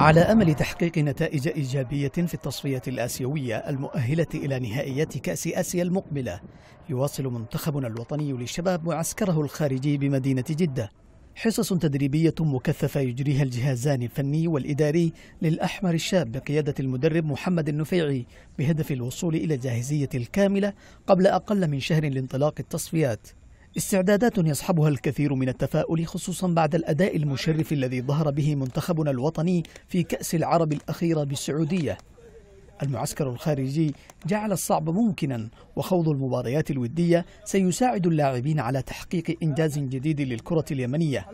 على امل تحقيق نتائج ايجابيه في التصفيه الاسيويه المؤهله الى نهائيات كاس اسيا المقبله يواصل منتخبنا الوطني للشباب معسكره الخارجي بمدينه جده حصص تدريبيه مكثفه يجريها الجهازان الفني والاداري للاحمر الشاب بقياده المدرب محمد النفيعي بهدف الوصول الى الجاهزيه الكامله قبل اقل من شهر لانطلاق التصفيات استعدادات يصحبها الكثير من التفاؤل خصوصا بعد الأداء المشرف الذي ظهر به منتخبنا الوطني في كأس العرب الأخيرة بالسعودية المعسكر الخارجي جعل الصعب ممكنا وخوض المباريات الودية سيساعد اللاعبين على تحقيق إنجاز جديد للكرة اليمنية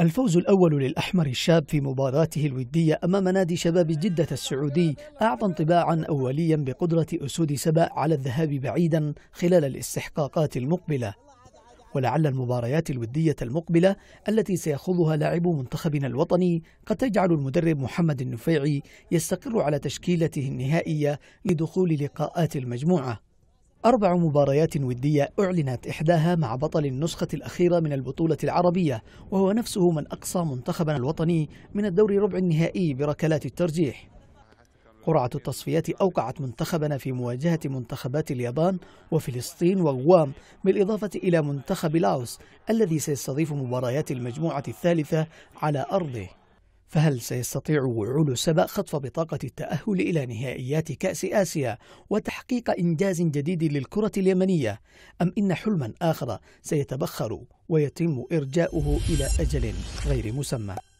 الفوز الأول للأحمر الشاب في مباراته الودية أمام نادي شباب جدة السعودي أعطى انطباعا أوليا بقدرة أسود سبأ على الذهاب بعيدا خلال الاستحقاقات المقبلة ولعل المباريات الودية المقبلة التي سيخوضها لاعب منتخبنا الوطني قد تجعل المدرب محمد النفيعي يستقر على تشكيلته النهائية لدخول لقاءات المجموعة أربع مباريات ودية أعلنت إحداها مع بطل النسخة الأخيرة من البطولة العربية وهو نفسه من أقصى منتخبنا الوطني من الدور ربع النهائي بركلات الترجيح قرعة التصفيات أوقعت منتخبنا في مواجهة منتخبات اليابان وفلسطين وغوام بالإضافة إلى منتخب لاوس الذي سيستضيف مباريات المجموعة الثالثة على أرضه فهل سيستطيع وعول سبأ خطف بطاقة التأهل إلى نهائيات كأس آسيا وتحقيق إنجاز جديد للكرة اليمنية أم إن حلما آخر سيتبخر ويتم إرجاؤه إلى أجل غير مسمى